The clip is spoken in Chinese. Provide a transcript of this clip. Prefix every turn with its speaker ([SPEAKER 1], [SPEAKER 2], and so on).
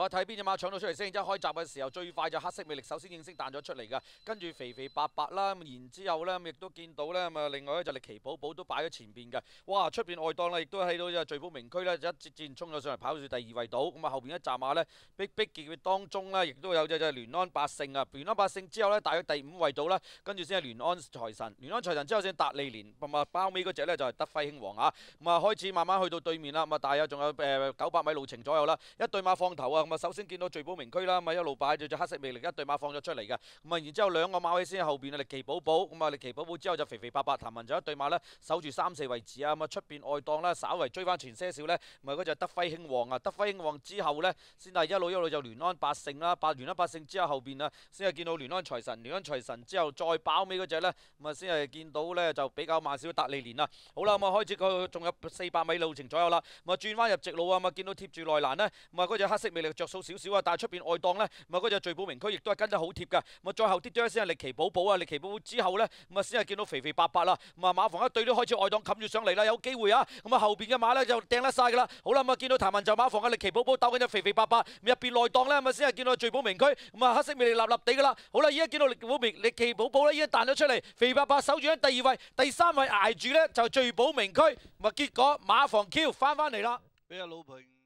[SPEAKER 1] 我睇边只马抢到出嚟先，即系开闸嘅时候最快就黑色魅力首先应声弹咗出嚟噶，跟住肥肥白白啦，然之后咧亦都见到咧，咁啊另外咧就力奇宝宝都摆喺前边嘅，哇出边外档啦，亦都喺到啊最富名区呢，一接战冲咗上嚟跑住第二位到，咁啊后边一闸马咧逼逼劫当中咧亦都有只只联安百胜啊，联安百胜之后咧大约第五位到啦，跟住先系联安财神，联安财神之后先达利连，咁啊包尾嗰只咧就系德辉兴王啊，咁啊开始慢慢去到对面啦，咁啊大约仲有诶九百米路程左右啦，一对马放头啊！咪首先見到聚寶名區啦，咪一路擺住隻黑色魅力一對馬放咗出嚟嘅。咁啊，然之後兩個馬位先後邊啊，力奇寶寶，咁啊力奇寶寶之後就肥肥白白談文就一對馬咧，守住三四位置啊。咁啊出邊外檔咧，稍為追翻前些少咧，咪嗰只德輝興旺啊。德輝興旺之後咧，先係一老一老就聯安百姓啦。百聯安百姓之後後邊啊，先係見到聯安財神，聯安財神之後再包尾嗰只咧，咪先係見到咧就比較慢少嘅達利連啊。好啦，咁啊開始佢仲有四百米路程左右啦。咪轉翻入直路啊，咪見到貼住內欄咧，咪嗰隻黑色魅力。着数少少啊，但系出边外档咧，咪嗰只聚宝名区，亦都系跟得好贴噶。咁啊再后啲多先系力奇宝宝啊，力奇宝宝之后咧，咁啊先系见到肥肥白白啦。咁啊马房一对都开始外档冚住上嚟啦，有机会啊。咁啊后边嘅马咧就掟甩晒噶啦。好啦，咁啊见到谭文就马房嘅力奇宝宝斗紧只肥肥白白，入边内档咧咪先系见到聚宝名区。咁啊黑色美力立立地噶啦。好啦，依家见到力宝名力奇宝宝咧，依家弹咗出嚟，肥白白守住喺第二位，第三位挨住咧就聚宝名区。咪结果马房 Q 翻翻嚟啦。俾阿老平。